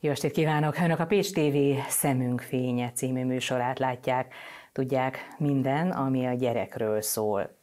Jó estét kívánok! Önök a Pécs TV Szemünk Fénye című műsorát látják. Tudják, minden, ami a gyerekről szól.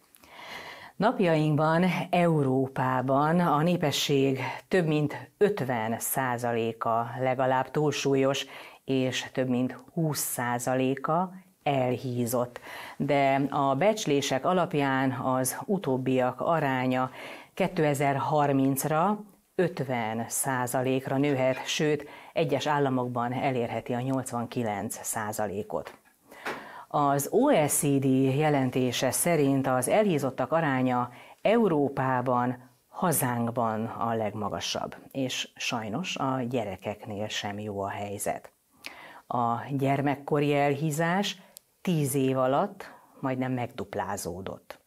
Napjainkban Európában a népesség több mint 50 százaléka legalább túlsúlyos, és több mint 20 százaléka elhízott. De a becslések alapján az utóbbiak aránya 2030-ra 50 százalékra nőhet, sőt, egyes államokban elérheti a 89 százalékot. Az OECD jelentése szerint az elhízottak aránya Európában, hazánkban a legmagasabb, és sajnos a gyerekeknél sem jó a helyzet. A gyermekkori elhízás tíz év alatt majdnem megduplázódott.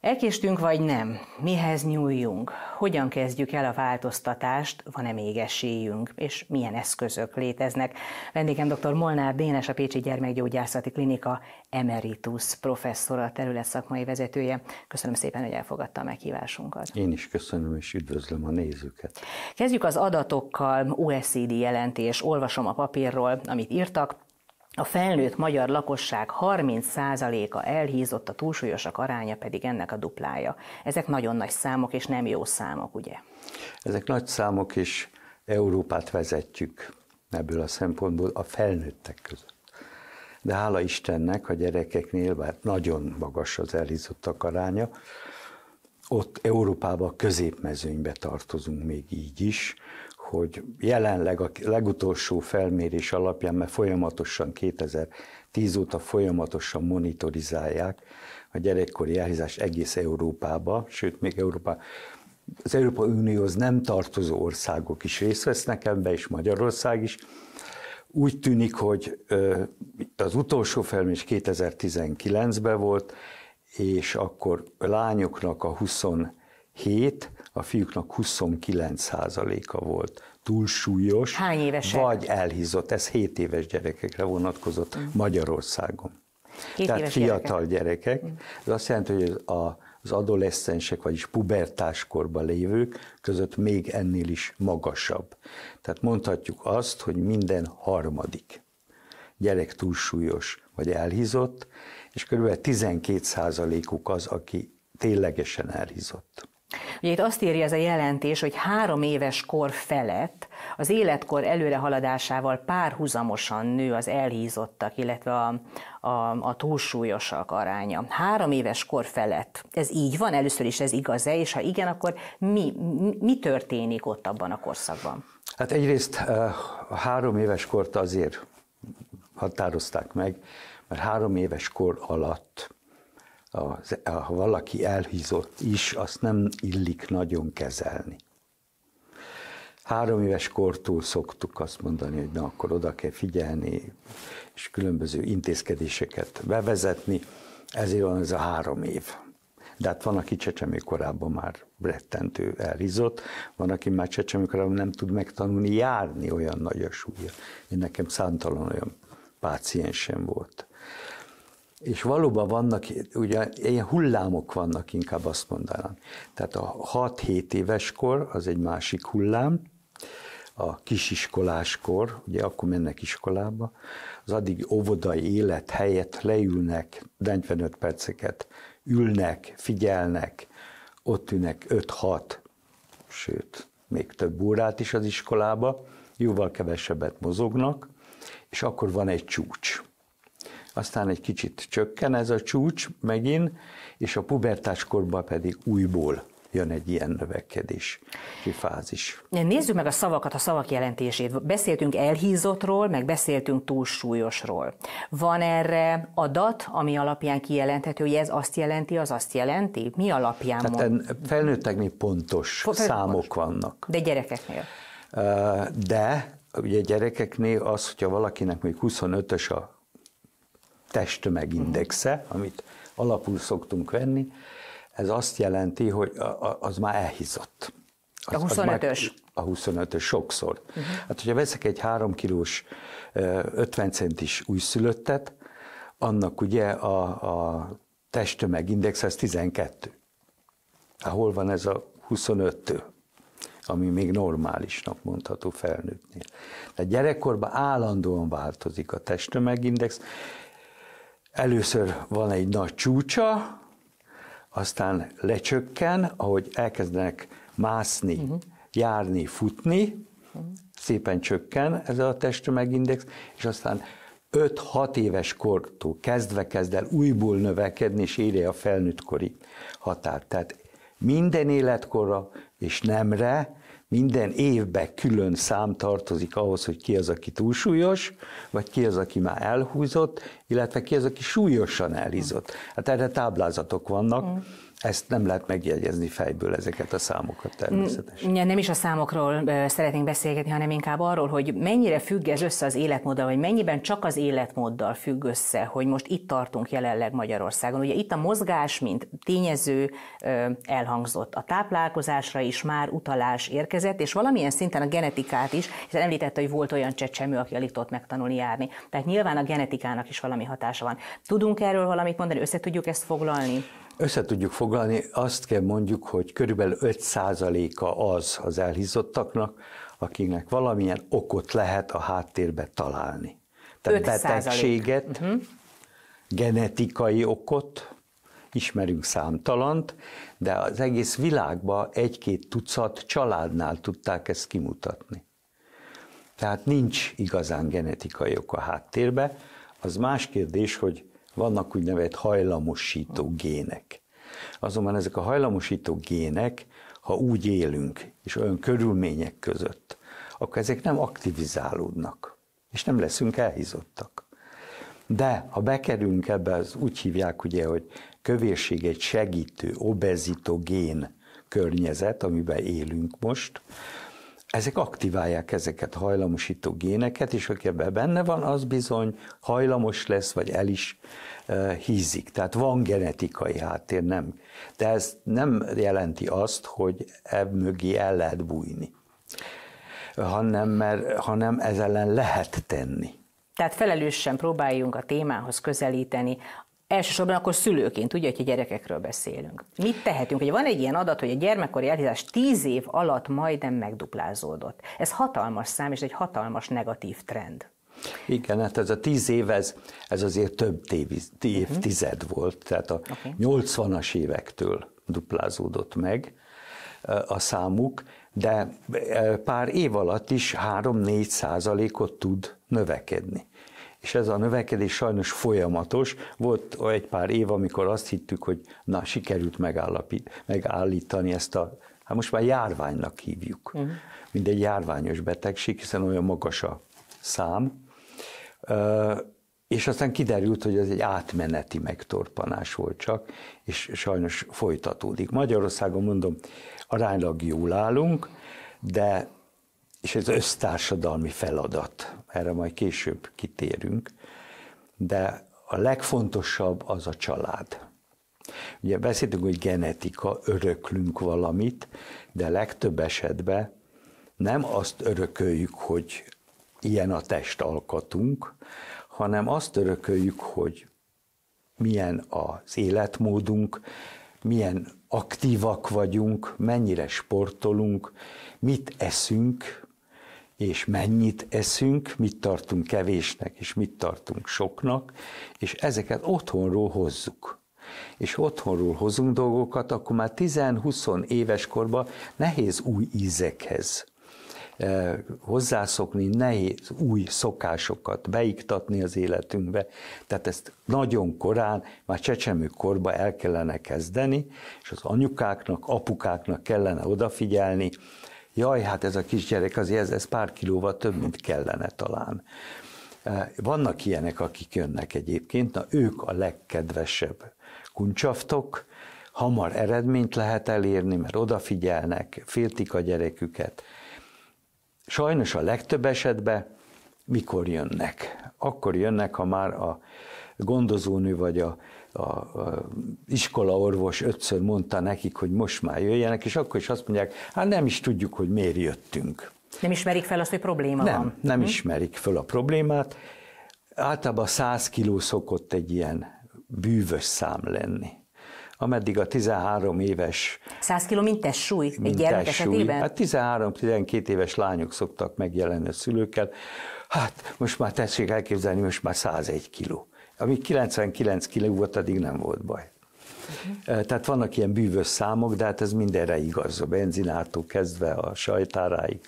Elkéstünk vagy nem? Mihez nyúljunk? Hogyan kezdjük el a változtatást? Van-e még esélyünk? És milyen eszközök léteznek? Vendégem dr. Molnár Dénes, a Pécsi Gyermekgyógyászati Klinika emeritus professzora, terület szakmai vezetője. Köszönöm szépen, hogy elfogadta a meghívásunkat. Én is köszönöm, és üdvözlöm a nézőket. Kezdjük az adatokkal, USCD jelentés, olvasom a papírról, amit írtak. A felnőtt magyar lakosság 30%-a elhízott, a túlsúlyosak aránya pedig ennek a duplája. Ezek nagyon nagy számok, és nem jó számok, ugye? Ezek nagy számok, és Európát vezetjük ebből a szempontból a felnőttek között. De hála Istennek a gyerekeknél, bár nagyon magas az elhízottak aránya, ott Európában középmezőnybe tartozunk még így is, hogy jelenleg a legutolsó felmérés alapján, mert folyamatosan 2010 óta folyamatosan monitorizálják a gyerekkori elhízás egész Európába, sőt még Európa, az Európa Unióhoz nem tartozó országok is részt vesznek ebbe, és Magyarország is. Úgy tűnik, hogy az utolsó felmérés 2019-ben volt, és akkor a lányoknak a 27, a fiúknak 29%-a volt túlsúlyos, Hány vagy elhízott. Ez 7 éves gyerekekre vonatkozott mm. Magyarországon. Hét Tehát fiatal gyerekek. gyerekek. Mm. Ez azt jelenti, hogy a az adolescensek, vagyis pubertáskorban lévők között még ennél is magasabb. Tehát mondhatjuk azt, hogy minden harmadik gyerek túlsúlyos vagy elhízott, és kb. 12%-uk az, aki ténylegesen elhízott. Ugye itt azt írja ez a jelentés, hogy három éves kor felett az életkor előrehaladásával párhuzamosan nő az elhízottak, illetve a, a, a túlsúlyosak aránya. Három éves kor felett. Ez így van? Először is ez igaz-e? És ha igen, akkor mi, mi történik ott abban a korszakban? Hát egyrészt eh, a három éves kort azért határozták meg, mert három éves kor alatt az, ha valaki elhízott is, azt nem illik nagyon kezelni. Három éves kortól szoktuk azt mondani, hogy na akkor oda kell figyelni, és különböző intézkedéseket bevezetni, ezért van ez a három év. De hát van, aki csecsemő korában már rettentő elhízott, van, aki már csecsemő korában nem tud megtanulni járni olyan nagy a súlya. Én nekem számtalan olyan páciensem volt és valóban vannak, ugye ilyen hullámok vannak, inkább azt mondanám. Tehát a 6-7 éves kor az egy másik hullám, a kisiskoláskor, ugye akkor mennek iskolába, az addig óvodai élet helyett leülnek, 45 perceket ülnek, figyelnek, ott ülnek 5-6, sőt, még több órát is az iskolába, jóval kevesebbet mozognak, és akkor van egy csúcs aztán egy kicsit csökken ez a csúcs megint, és a pubertáskorban pedig újból jön egy ilyen növekedés, fázis. Nézzük meg a szavakat, a szavak jelentését. Beszéltünk elhízottról, meg beszéltünk túlsúlyosról. Van erre adat, ami alapján kijelenthető, hogy ez azt jelenti, az azt jelenti? Mi alapján Tehát mond? felnőtteknél pontos Fel, számok pontos. vannak. De gyerekeknél? De ugye gyerekeknél az, hogyha valakinek még 25-ös a testtömegindexe, amit alapul szoktunk venni, ez azt jelenti, hogy az már elhízott. Az, a 25-ös? A 25-ös sokszor. Uh-huh. Hát, hogyha veszek egy 3 kilós, 50 centis újszülöttet, annak ugye a, a testtömegindex az 12. Hát hol van ez a 25 ami még normálisnak mondható felnőttnél. Tehát gyerekkorban állandóan változik a testtömegindex, Először van egy nagy csúcsa, aztán lecsökken, ahogy elkezdenek mászni, uh-huh. járni, futni, uh-huh. szépen csökken ez a testtömegindex, és aztán 5-6 éves kortól kezdve kezd el újból növekedni, és éri a felnőttkori határt. Tehát minden életkorra és nemre minden évben külön szám tartozik ahhoz, hogy ki az, aki túlsúlyos, vagy ki az, aki már elhúzott, illetve ki az, aki súlyosan elhízott. Hát erre táblázatok vannak. Mm ezt nem lehet megjegyezni fejből ezeket a számokat természetesen. nem is a számokról szeretnénk beszélgetni, hanem inkább arról, hogy mennyire függ ez össze az életmóddal, vagy mennyiben csak az életmóddal függ össze, hogy most itt tartunk jelenleg Magyarországon. Ugye itt a mozgás, mint tényező elhangzott. A táplálkozásra is már utalás érkezett, és valamilyen szinten a genetikát is, hiszen említette, hogy volt olyan csecsemő, aki alig tudott megtanulni járni. Tehát nyilván a genetikának is valami hatása van. Tudunk erről valamit mondani, össze tudjuk ezt foglalni? Összetudjuk foglalni, azt kell mondjuk, hogy körülbelül 5%-a az az elhízottaknak, akiknek valamilyen okot lehet a háttérbe találni. Tehát 5%. betegséget, uh-huh. genetikai okot, ismerünk számtalant, de az egész világban egy-két tucat családnál tudták ezt kimutatni. Tehát nincs igazán genetikai ok a háttérbe. Az más kérdés, hogy vannak úgynevezett hajlamosító gének. Azonban ezek a hajlamosító gének, ha úgy élünk, és olyan körülmények között, akkor ezek nem aktivizálódnak, és nem leszünk elhízottak. De ha bekerülünk ebbe, az úgy hívják ugye, hogy egy segítő, obezitogén környezet, amiben élünk most, ezek aktiválják ezeket hajlamosító géneket, és aki ebben benne van, az bizony hajlamos lesz, vagy el is eh, hízik. Tehát van genetikai háttér, nem. De ez nem jelenti azt, hogy ebb mögé el lehet bújni, hanem, mert, hanem ez ellen lehet tenni. Tehát felelősen próbáljunk a témához közelíteni, elsősorban akkor szülőként, ugye, hogyha gyerekekről beszélünk. Mit tehetünk? Hogy van egy ilyen adat, hogy a gyermekkori elhízás 10 év alatt majdnem megduplázódott. Ez hatalmas szám, és egy hatalmas negatív trend. Igen, hát ez a tíz év, ez, ez azért több mhm. évtized uh volt, tehát a okay. 80-as évektől duplázódott meg a számuk, de pár év alatt is 3-4 százalékot tud növekedni és ez a növekedés sajnos folyamatos. Volt egy pár év, amikor azt hittük, hogy na, sikerült megállapít, megállítani ezt a, hát most már járványnak hívjuk, uh-huh. mint egy járványos betegség, hiszen olyan magas a szám. Uh, és aztán kiderült, hogy ez egy átmeneti megtorpanás volt csak, és sajnos folytatódik. Magyarországon mondom, aránylag jól állunk, de és ez össztársadalmi feladat erre majd később kitérünk, de a legfontosabb az a család. Ugye beszéltünk, hogy genetika, öröklünk valamit, de legtöbb esetben nem azt örököljük, hogy ilyen a testalkatunk, hanem azt örököljük, hogy milyen az életmódunk, milyen aktívak vagyunk, mennyire sportolunk, mit eszünk, és mennyit eszünk, mit tartunk kevésnek, és mit tartunk soknak, és ezeket otthonról hozzuk és otthonról hozunk dolgokat, akkor már 10-20 éves korban nehéz új ízekhez e, hozzászokni, nehéz új szokásokat beiktatni az életünkbe. Tehát ezt nagyon korán, már csecsemő el kellene kezdeni, és az anyukáknak, apukáknak kellene odafigyelni, jaj, hát ez a kisgyerek azért ez, ez pár kilóval több, mint kellene talán. E, vannak ilyenek, akik jönnek egyébként, na ők a legkedvesebb kuncsaftok, hamar eredményt lehet elérni, mert odafigyelnek, féltik a gyereküket. Sajnos a legtöbb esetben mikor jönnek? Akkor jönnek, ha már a gondozónő vagy a a, iskolaorvos ötször mondta nekik, hogy most már jöjjenek, és akkor is azt mondják, hát nem is tudjuk, hogy miért jöttünk. Nem ismerik fel azt, hogy probléma nem, van. Nem, hm? ismerik fel a problémát. Általában 100 kiló szokott egy ilyen bűvös szám lenni. Ameddig a 13 éves... 100 kiló mint testsúly? Mint egy gyermek esetében? Hát 13-12 éves lányok szoktak megjelenni a szülőkkel. Hát most már tessék elképzelni, most már 101 kiló ami 99 kiló volt, addig nem volt baj. Mhm. Eh, tehát vannak ilyen bűvös számok, de hát ez mindenre igaz, a benzinától kezdve a sajtáráig.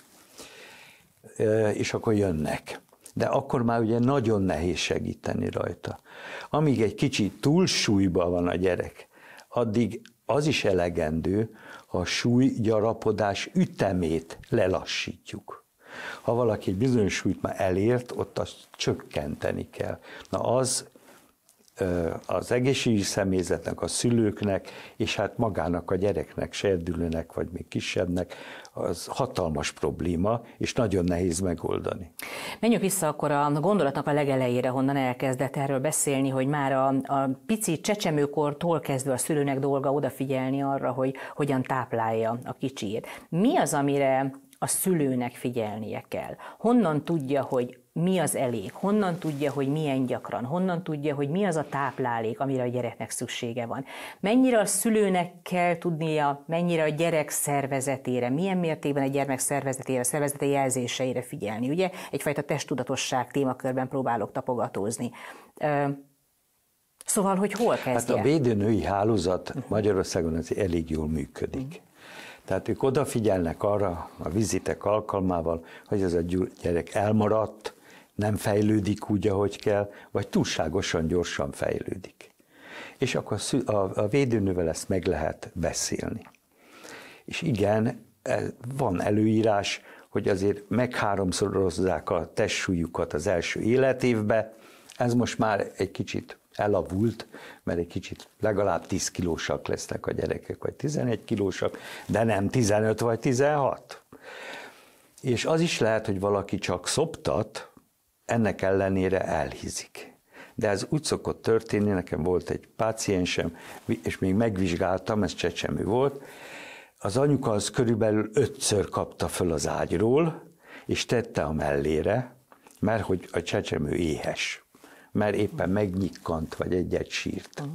Eh, és akkor jönnek. De akkor már ugye nagyon nehéz segíteni rajta. Amíg egy kicsit túlsúlyban van a gyerek, addig az is elegendő, ha a súlygyarapodás ütemét lelassítjuk. Ha valaki egy bizonyos súlyt már elért, ott azt csökkenteni kell. Na az az egészségügyi személyzetnek, a szülőknek, és hát magának a gyereknek, serdülőnek, vagy még kisebbnek, az hatalmas probléma, és nagyon nehéz megoldani. Menjünk vissza akkor a gondolatnak a legelejére, honnan elkezdett erről beszélni, hogy már a, a pici csecsemőkortól kezdve a szülőnek dolga odafigyelni arra, hogy hogyan táplálja a kicsiét. Mi az, amire a szülőnek figyelnie kell? Honnan tudja, hogy mi az elég, honnan tudja, hogy milyen gyakran, honnan tudja, hogy mi az a táplálék, amire a gyereknek szüksége van. Mennyire a szülőnek kell tudnia, mennyire a gyerek szervezetére, milyen mértékben a gyermek szervezetére, a szervezete jelzéseire figyelni. Ugye egyfajta testtudatosság témakörben próbálok tapogatózni. Szóval, hogy hol kezdje? Hát a védőnői hálózat Magyarországon az elég jól működik. Tehát ők odafigyelnek arra a vizitek alkalmával, hogy ez a gyerek elmaradt, nem fejlődik úgy, ahogy kell, vagy túlságosan gyorsan fejlődik. És akkor a, védőnővel ezt meg lehet beszélni. És igen, e, van előírás, hogy azért megháromszorozzák a testsúlyukat az első életévbe, ez most már egy kicsit elavult, mert egy kicsit legalább 10 kilósak lesznek a gyerekek, vagy 11 kilósak, de nem 15 vagy 16. És az is lehet, hogy valaki csak szoptat, ennek ellenére elhízik. De ez úgy szokott történni, nekem volt egy páciensem, és még megvizsgáltam, ez csecsemű volt, az anyuka az körülbelül ötször kapta föl az ágyról, és tette a mellére, mert hogy a csecsemő éhes, mert éppen megnyikkant, vagy egyet sírt. Mm.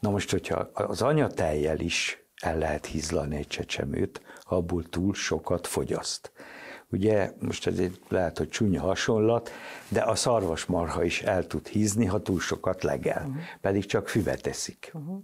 Na most, hogyha az anya tejjel is el lehet hízlani egy csecsemőt, ha abból túl sokat fogyaszt. Ugye, most ez egy lehet, hogy csúnya hasonlat, de a szarvasmarha is el tud hízni, ha túl sokat legel, uh-huh. pedig csak füvet eszik. Uh-huh.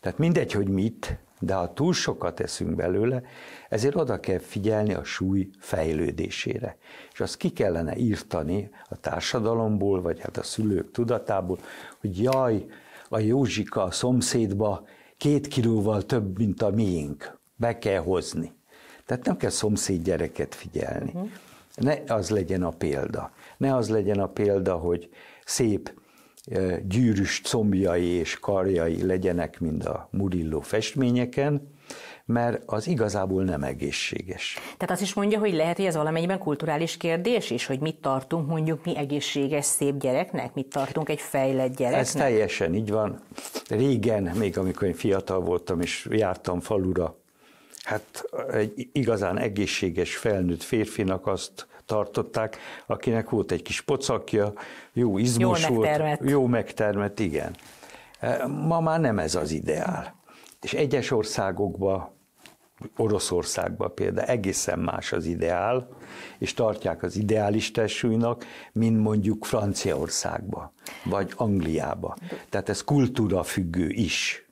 Tehát mindegy, hogy mit, de ha túl sokat eszünk belőle, ezért oda kell figyelni a súly fejlődésére. És azt ki kellene írtani a társadalomból, vagy hát a szülők tudatából, hogy jaj, a Józsika a szomszédba két kilóval több, mint a miénk. Be kell hozni. Tehát nem kell szomszéd gyereket figyelni. Uh-huh. Ne az legyen a példa. Ne az legyen a példa, hogy szép gyűrűs combjai és karjai legyenek, mint a Murillo festményeken, mert az igazából nem egészséges. Tehát azt is mondja, hogy lehet, hogy ez valamennyiben kulturális kérdés is, hogy mit tartunk mondjuk mi egészséges, szép gyereknek, mit tartunk egy fejlett gyereknek. Ez teljesen így van. Régen, még amikor én fiatal voltam és jártam falura, hát egy igazán egészséges felnőtt férfinak azt tartották, akinek volt egy kis pocakja, jó izmos jó volt, jó megtermett, igen. E, ma már nem ez az ideál. És egyes országokban, Oroszországban például egészen más az ideál, és tartják az ideális testsúlynak, mint mondjuk Franciaországba, vagy Angliába. Tehát ez kultúra függő is.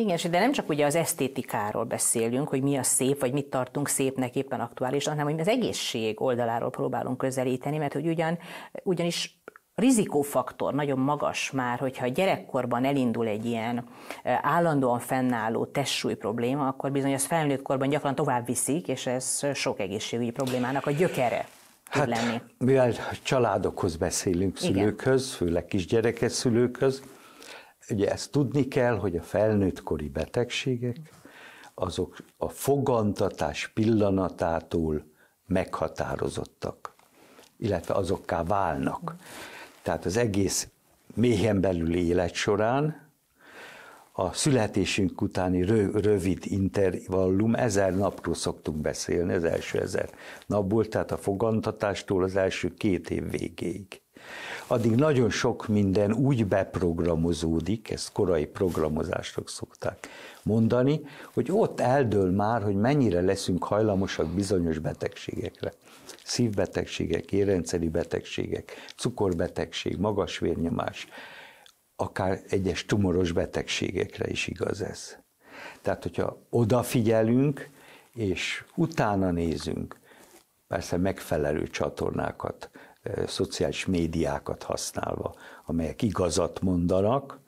Igen, de nem csak ugye az esztétikáról beszélünk, hogy mi a szép, vagy mit tartunk szépnek éppen aktuális, hanem hogy az egészség oldaláról próbálunk közelíteni, mert hogy ugyan, ugyanis rizikófaktor nagyon magas már, hogyha gyerekkorban elindul egy ilyen e, állandóan fennálló testsúly probléma, akkor bizony az felnőtt korban gyakran tovább viszik, és ez sok egészségügyi problémának a gyökere. Hát, lenni. mivel családokhoz beszélünk, szülőkhöz, Igen. főleg kisgyerekes szülőkhöz, ugye ezt tudni kell, hogy a felnőttkori betegségek, azok a fogantatás pillanatától meghatározottak, illetve azokká válnak. Tehát az egész méhen belül élet során a születésünk utáni rö- rövid intervallum, ezer napról szoktuk beszélni, az első ezer napból, tehát a fogantatástól az első két év végéig addig nagyon sok minden úgy beprogramozódik, ezt korai programozásnak szokták mondani, hogy ott eldől már, hogy mennyire leszünk hajlamosak bizonyos betegségekre. Szívbetegségek, érrendszeri betegségek, cukorbetegség, magas vérnyomás, akár egyes tumoros betegségekre is igaz ez. Tehát, hogyha odafigyelünk, és utána nézünk, persze megfelelő csatornákat szociális médiákat használva, amelyek igazat mondanak,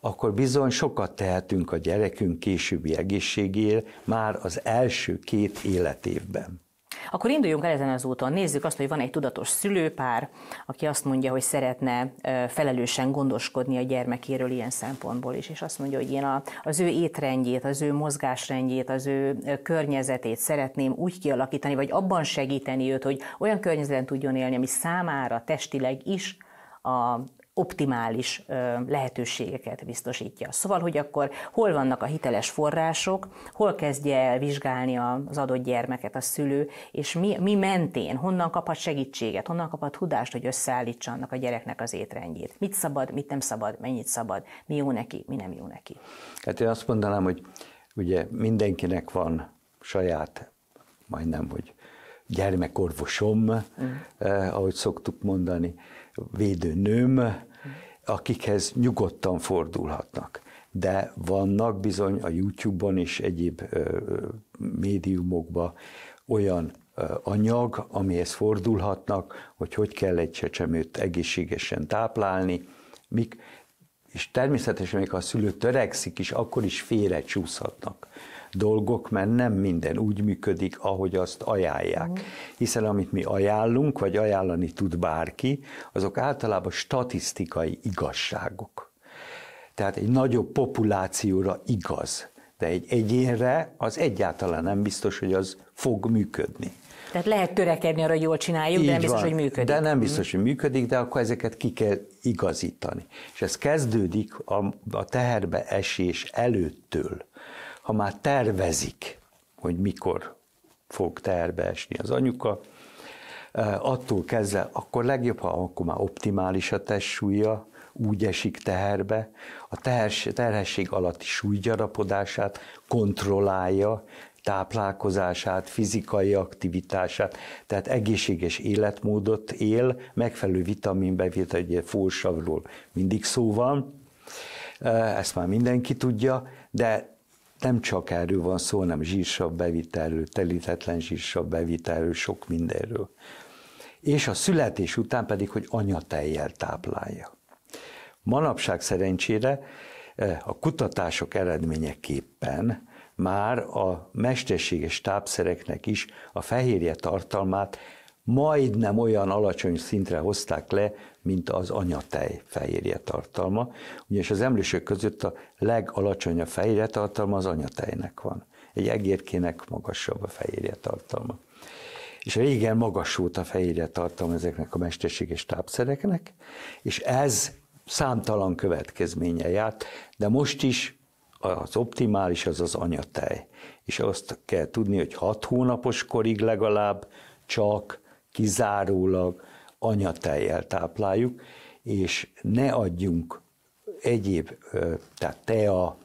akkor bizony sokat tehetünk a gyerekünk későbbi egészségére már az első két életévben. Akkor induljunk el ezen az úton. Nézzük azt, hogy van egy tudatos szülőpár, aki azt mondja, hogy szeretne felelősen gondoskodni a gyermekéről ilyen szempontból is, és azt mondja, hogy én az ő étrendjét, az ő mozgásrendjét, az ő környezetét szeretném úgy kialakítani, vagy abban segíteni őt, hogy olyan környezetben tudjon élni, ami számára testileg is a optimális lehetőségeket biztosítja. Szóval, hogy akkor hol vannak a hiteles források, hol kezdje el vizsgálni az adott gyermeket a szülő, és mi, mi mentén, honnan kaphat segítséget, honnan kaphat tudást, hogy összeállítsa annak a gyereknek az étrendjét. Mit szabad, mit nem szabad, mennyit szabad, mi jó neki, mi nem jó neki. Hát én azt mondanám, hogy ugye mindenkinek van saját, majdnem, hogy gyermekorvosom, mm. eh, ahogy szoktuk mondani védőnőm, akikhez nyugodtan fordulhatnak. De vannak bizony a YouTube-on és egyéb médiumokban olyan anyag, amihez fordulhatnak, hogy hogy kell egy csecsemőt egészségesen táplálni, mik, és természetesen, még ha a szülő törekszik is, akkor is félre csúszhatnak dolgok, mert nem minden úgy működik, ahogy azt ajánlják. Mm. Hiszen amit mi ajánlunk, vagy ajánlani tud bárki, azok általában statisztikai igazságok. Tehát egy nagyobb populációra igaz, de egy egyénre az egyáltalán nem biztos, hogy az fog működni. Tehát lehet törekedni arra, hogy jól csináljuk, Így de nem biztos, van. hogy működik. De nem mm. biztos, hogy működik, de akkor ezeket ki kell igazítani. És ez kezdődik a, a teherbe esés előttől ha már tervezik, hogy mikor fog terbe esni az anyuka, eh, attól kezdve, akkor legjobb, ha akkor már optimális a testsúlya, úgy esik teherbe, a terhesség alatti súlygyarapodását kontrollálja, táplálkozását, fizikai aktivitását, tehát egészséges életmódot él, megfelelő vitaminbevétel, egy fósavról mindig szó van, eh, ezt már mindenki tudja, de nem csak erről van szó, hanem zsírsabb bevitelről, telítetlen zsírsabb bevitelről, sok mindenről. És a születés után pedig, hogy anyatejjel táplálja. Manapság szerencsére eh, a kutatások eredményeképpen már a mesterséges tápszereknek is a fehérje tartalmát majdnem olyan alacsony szintre hozták le, mint az anyatej fehérje tartalma, ugyanis az emlősök között a legalacsonyabb fehérje tartalma az anyatejnek van. Egy egérkének magasabb a fehérje tartalma. És régen magas volt a fehérje tartalma ezeknek a mesterséges tápszereknek, és ez számtalan következménye járt, de most is az optimális az az anyatej. És azt kell tudni, hogy hat hónapos korig legalább csak kizárólag anyatejjel tápláljuk, és ne adjunk egyéb, tehát tea,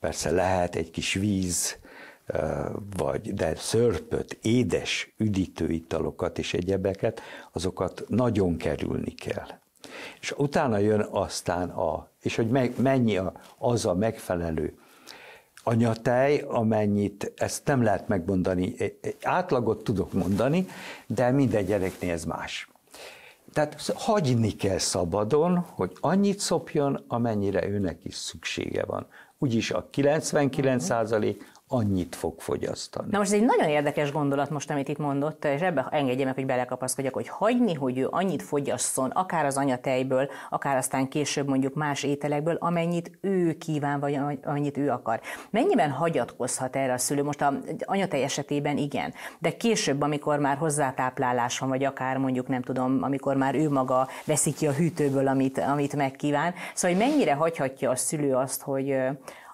persze lehet egy kis víz, vagy de szörpöt, édes üdítőitalokat és egyebeket, azokat nagyon kerülni kell. És utána jön aztán a, és hogy mennyi az a megfelelő anyatej, amennyit ezt nem lehet megmondani. Átlagot tudok mondani, de minden gyereknél ez más. Tehát hagyni kell szabadon, hogy annyit szopjon, amennyire őnek is szüksége van. Úgyis a 99% annyit fog fogyasztani. Na most ez egy nagyon érdekes gondolat most, amit itt mondott, és ebbe engedje meg, hogy belekapaszkodjak, hogy hagyni, hogy ő annyit fogyasszon, akár az anyatejből, akár aztán később mondjuk más ételekből, amennyit ő kíván, vagy amennyit ő akar. Mennyiben hagyatkozhat erre a szülő? Most a anyatej esetében igen, de később, amikor már hozzátáplálás van, vagy akár mondjuk nem tudom, amikor már ő maga veszi ki a hűtőből, amit, amit megkíván. Szóval, hogy mennyire hagyhatja a szülő azt, hogy,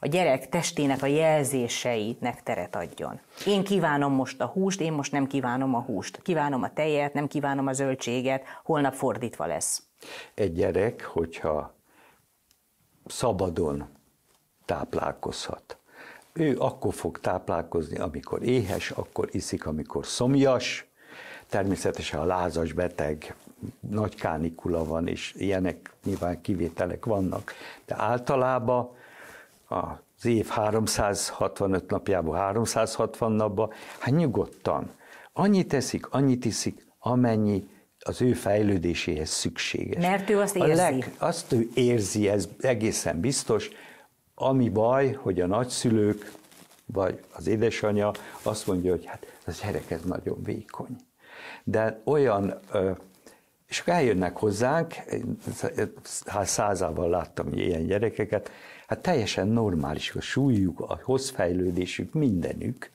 a gyerek testének a jelzéseinek teret adjon. Én kívánom most a húst, én most nem kívánom a húst. Kívánom a tejet, nem kívánom a zöldséget, holnap fordítva lesz. Egy gyerek, hogyha szabadon táplálkozhat, ő akkor fog táplálkozni, amikor éhes, akkor iszik, amikor szomjas, természetesen a lázas beteg, nagy kánikula van, és ilyenek nyilván kivételek vannak, de általában az év 365 napjából 360 napba, hát nyugodtan. Annyit teszik, annyit iszik, amennyi az ő fejlődéséhez szükséges. Mert ő azt érzi. A leg, azt ő érzi, ez egészen biztos. Ami baj, hogy a nagyszülők, vagy az édesanyja azt mondja, hogy hát az gyerek ez nagyon vékony. De olyan, és akkor eljönnek hozzánk, százával láttam ilyen gyerekeket, Hát teljesen normális a súlyuk, a hozfejlődésük, mindenük,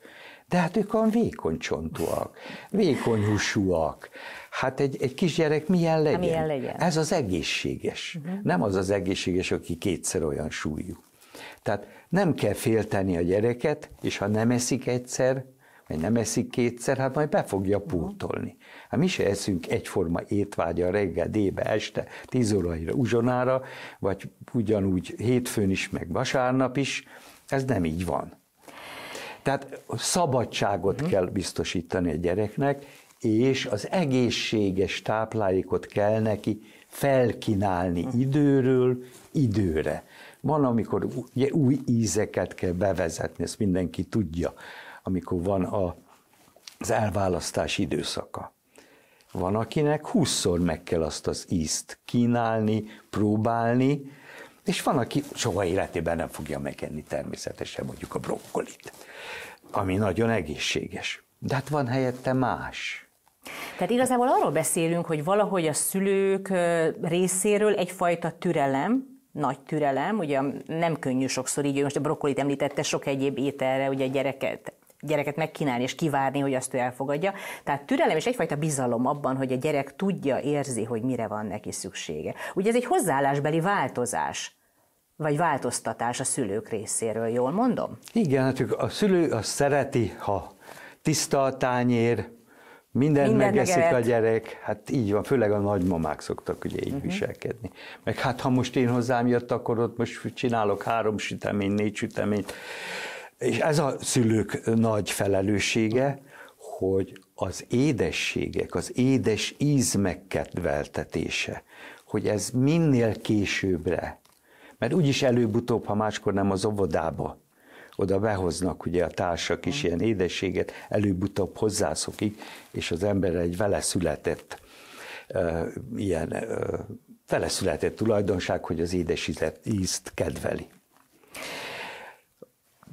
de hát ők olyan vékony csontúak, vékony húsúak. Hát egy, egy kisgyerek milyen hát legyen? milyen legyen? Ez az egészséges. Uh-huh. Nem az az egészséges, aki kétszer olyan súlyú. Tehát nem kell félteni a gyereket, és ha nem eszik egyszer, vagy nem eszik kétszer, hát majd be fogja pótolni. Hát mi se eszünk egyforma étvágya reggel, délbe, este, tíz óraira, uzsonára, vagy ugyanúgy hétfőn is, meg vasárnap is, ez nem így van. Tehát szabadságot mm. kell biztosítani a gyereknek, és az egészséges táplálékot kell neki felkínálni mhm. időről időre. Van, amikor új ízeket kell bevezetni, ezt mindenki tudja amikor van a, az elválasztás időszaka. Van, akinek húszszor meg kell azt az ízt kínálni, próbálni, és van, aki soha életében nem fogja megenni természetesen mondjuk a brokkolit, ami nagyon egészséges. De hát van helyette más. Tehát igazából arról beszélünk, hogy valahogy a szülők részéről egyfajta türelem, nagy türelem, ugye nem könnyű sokszor így, most a brokkolit említette, sok egyéb ételre ugye a gyereket gyereket megkínálni és kivárni, hogy azt ő elfogadja. Tehát türelem és egyfajta bizalom abban, hogy a gyerek tudja, érzi, hogy mire van neki szüksége. Ugye ez egy hozzáállásbeli változás vagy változtatás a szülők részéről, jól mondom? Igen, hát a szülő azt szereti, ha tiszta a tányér, minden megeszik megeret. a gyerek, hát így van, főleg a nagymamák szoktak ugye így uh-huh. viselkedni. Meg hát ha most én hozzám jött, akkor ott most csinálok három süteményt, négy süteményt, és ez a szülők nagy felelőssége, hogy az édességek, az édes íz megkedveltetése, hogy ez minél későbbre, mert úgyis előbb-utóbb, ha máskor nem az óvodába, oda behoznak ugye a társak is ilyen édességet, előbb-utóbb hozzászokik, és az ember egy vele született ilyen uh, vele született tulajdonság, hogy az édes ízt kedveli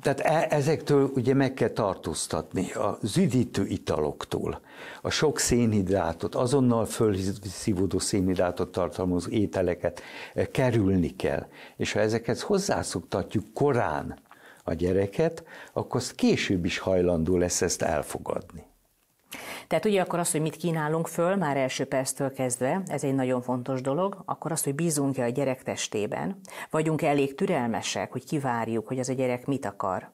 tehát e, ezektől ugye meg kell tartóztatni, a üdítő italoktól, a sok szénhidrátot, azonnal fölszívódó szénhidrátot tartalmazó ételeket e, kerülni kell. És ha ezeket hozzászoktatjuk korán a gyereket, akkor az később is hajlandó lesz ezt elfogadni. Tehát ugye akkor az, hogy mit kínálunk föl, már első perctől kezdve, ez egy nagyon fontos dolog, akkor az, hogy bízunk-e a gyerek testében, vagyunk elég türelmesek, hogy kivárjuk, hogy az a gyerek mit akar,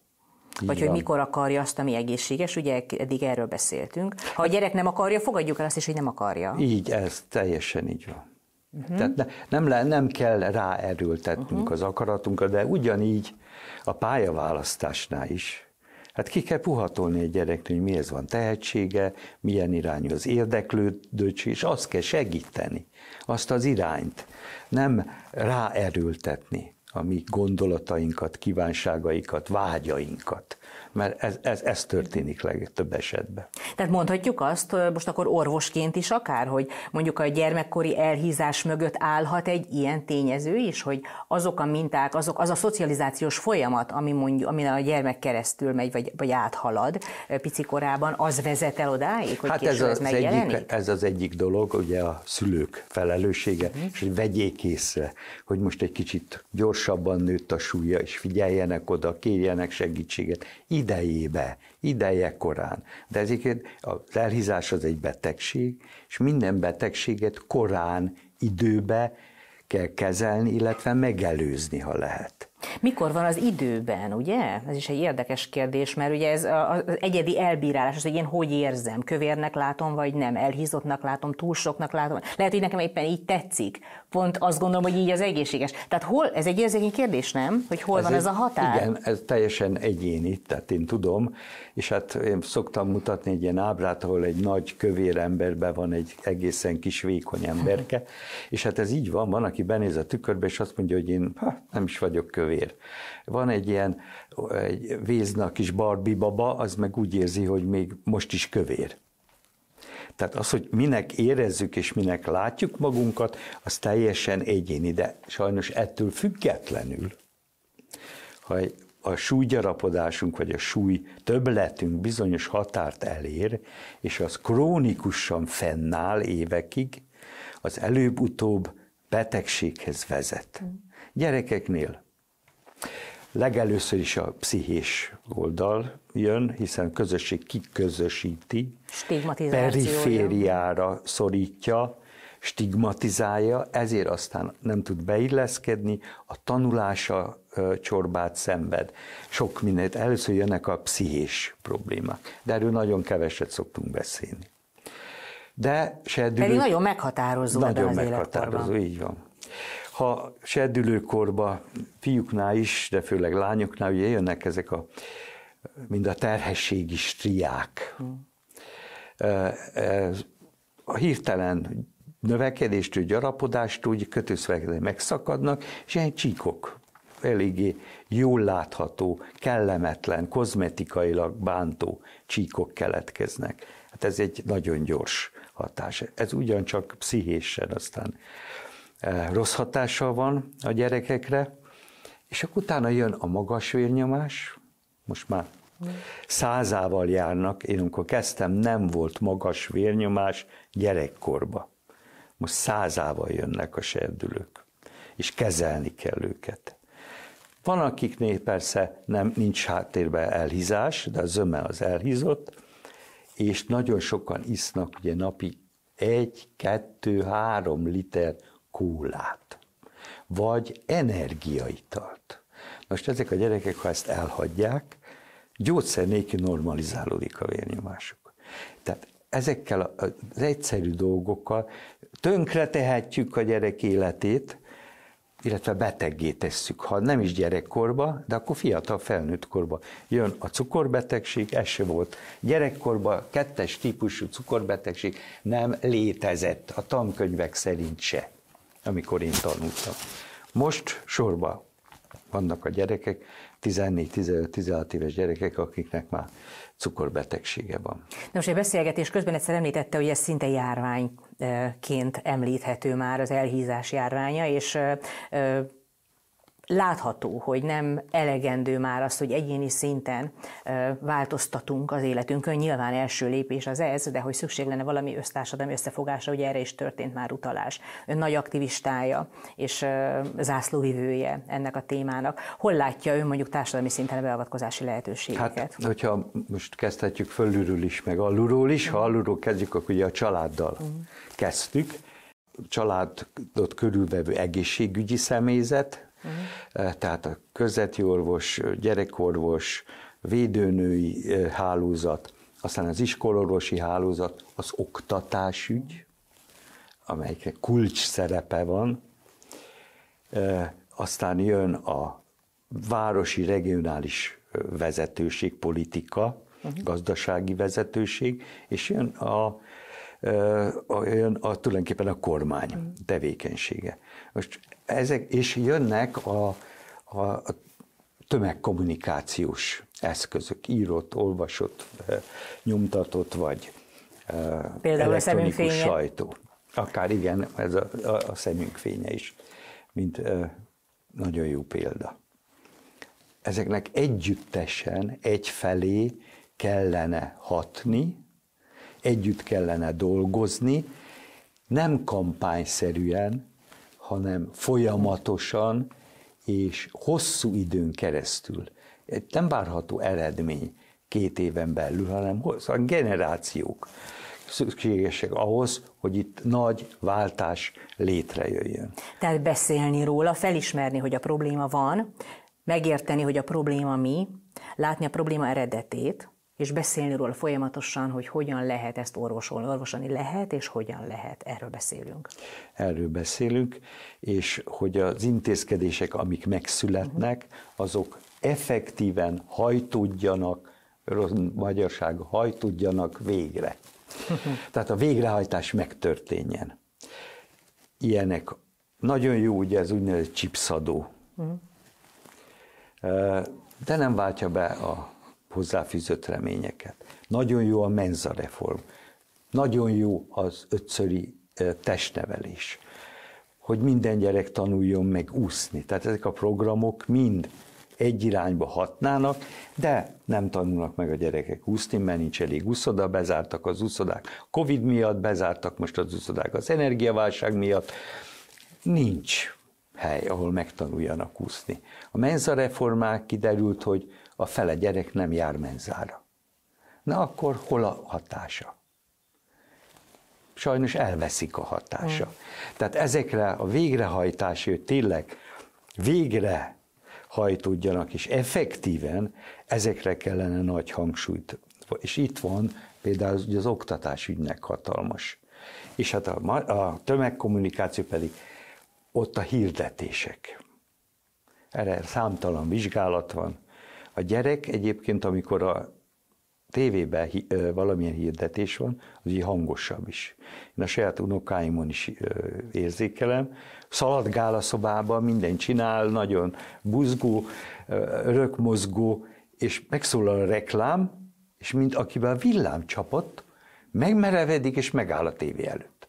így vagy van. hogy mikor akarja azt, ami egészséges, ugye eddig erről beszéltünk. Ha a gyerek nem akarja, fogadjuk el azt is, hogy nem akarja. Így, ez teljesen így van. Uh-huh. Tehát ne, nem, le, nem kell ráerőltetnünk uh-huh. az akaratunkat, de ugyanígy a pályaválasztásnál is Hát ki kell puhatolni egy gyereknek, hogy miért van tehetsége, milyen irányú az érdeklődőcs, és azt kell segíteni, azt az irányt. Nem ráerőltetni a mi gondolatainkat, kívánságaikat, vágyainkat mert ez, ez, ez történik legtöbb esetben. Tehát mondhatjuk azt, most akkor orvosként is akár, hogy mondjuk a gyermekkori elhízás mögött állhat egy ilyen tényező is, hogy azok a minták, azok, az a szocializációs folyamat, ami mondjuk, amin a gyermek keresztül megy, vagy, vagy áthalad picikorában, az vezet el odáig, hogy hát ez az, az egyik, ez az egyik dolog, ugye a szülők felelőssége, mm. és hogy vegyék észre, hogy most egy kicsit gyorsabban nőtt a súlya, és figyeljenek oda, kérjenek segítséget idejébe, ideje korán. De ezért az elhízás az egy betegség, és minden betegséget korán, időbe kell kezelni, illetve megelőzni, ha lehet. Mikor van az időben, ugye? Ez is egy érdekes kérdés, mert ugye ez az egyedi elbírálás, az, hogy én hogy érzem, kövérnek látom, vagy nem, elhízottnak látom, túl soknak látom. Lehet, hogy nekem éppen így tetszik, pont azt gondolom, hogy így az egészséges. Tehát hol, ez egy érzékeny kérdés, nem? Hogy hol ez van egy, ez a határ? Igen, ez teljesen egyéni, tehát én tudom, és hát én szoktam mutatni egy ilyen ábrát, ahol egy nagy kövér emberben van egy egészen kis vékony emberke, és hát ez így van, van, aki benéz a tükörbe, és azt mondja, hogy én ha, nem is vagyok kövér. Van egy ilyen egy vézna kis barbi baba, az meg úgy érzi, hogy még most is kövér. Tehát az, hogy minek érezzük és minek látjuk magunkat, az teljesen egyéni, de sajnos ettől függetlenül, ha a súlygyarapodásunk vagy a súly többletünk bizonyos határt elér, és az krónikusan fennáll évekig, az előbb-utóbb betegséghez vezet. Gyerekeknél Legelőször is a pszichés oldal jön, hiszen közösség kiközösíti, perifériára szorítja, stigmatizálja, ezért aztán nem tud beilleszkedni, a tanulása csorbát szenved. Sok mindent. Először jönnek a pszichés problémák, de erről nagyon keveset szoktunk beszélni. De se Pedig nagyon meghatározó. Nagyon meghatározó, így van ha serdülőkorba fiúknál is, de főleg lányoknál ugye jönnek ezek a, mind a terhességi striák. Hm. Ez a hirtelen növekedéstől, gyarapodást, úgy kötőszövekedek megszakadnak, és ilyen csíkok eléggé jól látható, kellemetlen, kozmetikailag bántó csíkok keletkeznek. Hát ez egy nagyon gyors hatás. Ez ugyancsak pszichésen aztán Eh, rossz hatással van a gyerekekre, és akkor utána jön a magas vérnyomás, most már százával járnak, én amikor kezdtem, nem volt magas vérnyomás gyerekkorba. Most százával jönnek a serdülők, és kezelni kell őket. Van, akiknél persze nem, nincs háttérben elhízás, de a zöme az elhízott, és nagyon sokan isznak ugye napi egy, kettő, három liter kólát, vagy energiaitalt. Most ezek a gyerekek, ha ezt elhagyják, gyógyszer nélkül normalizálódik a vérnyomásuk. Tehát ezekkel az egyszerű dolgokkal tönkre tehetjük a gyerek életét, illetve beteggé tesszük, ha nem is gyerekkorba, de akkor fiatal felnőtt korba. Jön a cukorbetegség, ez se volt. gyerekkorba kettes típusú cukorbetegség nem létezett, a tankönyvek szerint se amikor én tanultam. Most sorba vannak a gyerekek, 14-15-16 éves gyerekek, akiknek már cukorbetegsége van. Na most egy beszélgetés közben egyszer említette, hogy ez szinte járványként említhető már az elhízás járványa, és látható, hogy nem elegendő már az, hogy egyéni szinten változtatunk az életünkön. Nyilván első lépés az ez, de hogy szükség lenne valami össztársadalmi összefogásra, ugye erre is történt már utalás. Ön nagy aktivistája és zászlóvivője ennek a témának. Hol látja ön mondjuk társadalmi szinten a beavatkozási lehetőségeket? Hát, hogyha most kezdhetjük fölülről is, meg alulról is, ha alulról kezdjük, akkor ugye a családdal mm. kezdtük. Családot körülvevő egészségügyi személyzet, Uh-huh. Tehát a közveti orvos, gyerekorvos, védőnői hálózat, aztán az iskolorvosi hálózat, az oktatásügy, amelyiknek kulcs szerepe van, aztán jön a városi regionális vezetőség, politika, uh-huh. gazdasági vezetőség, és jön a jön a, tulajdonképpen a kormány tevékenysége. Most ezek, és jönnek a, a, a tömegkommunikációs eszközök, írott, olvasott, nyomtatott, vagy Például elektronikus a sajtó. Akár igen, ez a, a, a szemünk fénye is, mint nagyon jó példa. Ezeknek együttesen, egyfelé kellene hatni, együtt kellene dolgozni, nem kampányszerűen, hanem folyamatosan és hosszú időn keresztül. Egy nem várható eredmény két éven belül, hanem a generációk szükségesek ahhoz, hogy itt nagy váltás létrejöjjön. Tehát beszélni róla, felismerni, hogy a probléma van, megérteni, hogy a probléma mi, látni a probléma eredetét, és beszélni róla folyamatosan, hogy hogyan lehet ezt orvosolni. Orvosolni lehet, és hogyan lehet. Erről beszélünk. Erről beszélünk, és hogy az intézkedések, amik megszületnek, mhm. azok effektíven hajtódjanak, magyarság hajtódjanak végre. Mhm. Tehát a végrehajtás megtörténjen. Ilyenek nagyon jó, ugye ez úgynevezett csipszadó. Mhm. De nem váltja be a hozzáfűzött reményeket. Nagyon jó a menza reform. Nagyon jó az ötszöri testnevelés. Hogy minden gyerek tanuljon meg úszni. Tehát ezek a programok mind egy irányba hatnának, de nem tanulnak meg a gyerekek úszni, mert nincs elég úszoda, bezártak az úszodák Covid miatt, bezártak most az úszodák az energiaválság miatt. Nincs hely, ahol megtanuljanak úszni. A menzareformák kiderült, hogy a fele gyerek nem jár menzára. Na akkor hol a hatása? Sajnos elveszik a hatása. Mm. Tehát ezekre a végrehajtás, hogy tényleg végre hajtudjanak, és effektíven ezekre kellene nagy hangsúlyt. És itt van például az, az oktatás ügynek hatalmas. És hát a, a tömegkommunikáció pedig ott a hirdetések. Erre számtalan vizsgálat van, a gyerek egyébként, amikor a tévében valamilyen hirdetés van, az így hangosabb is. Én a saját unokáimon is érzékelem. Szaladgál a szobában, minden csinál, nagyon buzgó, rökmozgó, és megszólal a reklám, és mint akiben a villám csapott, megmerevedik, és megáll a tévé előtt.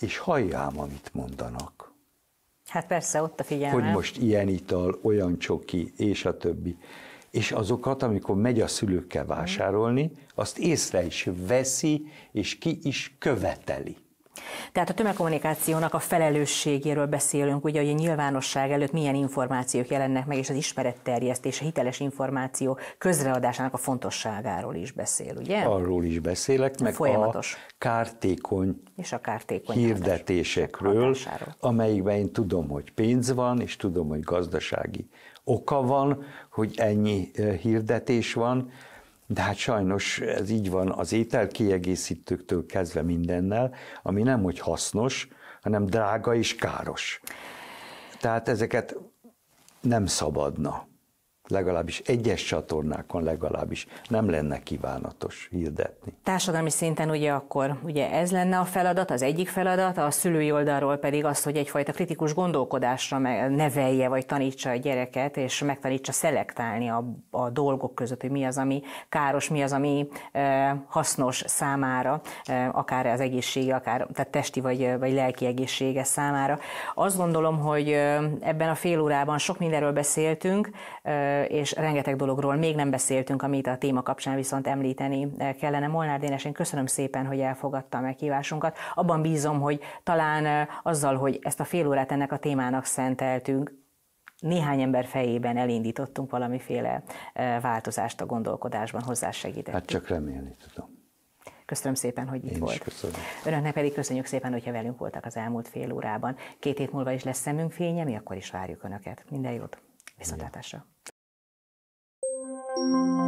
És halljám, amit mondanak Hát persze, ott a figyelme. Hogy most ilyen ital, olyan csoki, és a többi. És azokat, amikor megy a szülőkkel vásárolni, azt észre is veszi, és ki is követeli. Tehát a tömegkommunikációnak a felelősségéről beszélünk, ugye, hogy a nyilvánosság előtt milyen információk jelennek meg, és az ismeretterjesztés, a hiteles információ közreadásának a fontosságáról is beszél, ugye? Arról is beszélek, meg Folyamatos. a kártékony, és a kártékony hirdetésekről, hatásáról. amelyikben én tudom, hogy pénz van, és tudom, hogy gazdasági oka van, hogy ennyi eh, hirdetés van, de hát sajnos ez így van az ételkiegészítőktől kezdve mindennel, ami nem hogy hasznos, hanem drága és káros. Tehát ezeket nem szabadna legalábbis egyes csatornákon legalábbis nem lenne kívánatos hirdetni. Társadalmi szinten ugye akkor ugye ez lenne a feladat, az egyik feladat, a szülői oldalról pedig az, hogy egyfajta kritikus gondolkodásra nevelje vagy tanítsa a gyereket, és megtanítsa szelektálni a, a dolgok között, hogy mi az, ami káros, mi az, ami e, hasznos számára, e, akár az egészsége, akár tehát testi vagy, e, vagy lelki egészsége számára. Azt gondolom, hogy e, ebben a fél órában sok mindenről beszéltünk, e, és rengeteg dologról még nem beszéltünk, amit a téma kapcsán viszont említeni eh, kellene. Molnár Dénes, én köszönöm szépen, hogy elfogadta a meghívásunkat. Abban bízom, hogy talán eh, azzal, hogy ezt a fél órát ennek a témának szenteltünk, néhány ember fejében elindítottunk valamiféle eh, változást a gondolkodásban, hozzásegítettük. Hát csak remélni tudom. Köszönöm szépen, hogy itt Én volt. Köszönöm. Önöknek pedig köszönjük szépen, hogyha velünk voltak az elmúlt fél órában. Két hét múlva is lesz szemünk fénye, mi akkor is várjuk Önöket. Minden jót, viszontlátásra! Igen. Música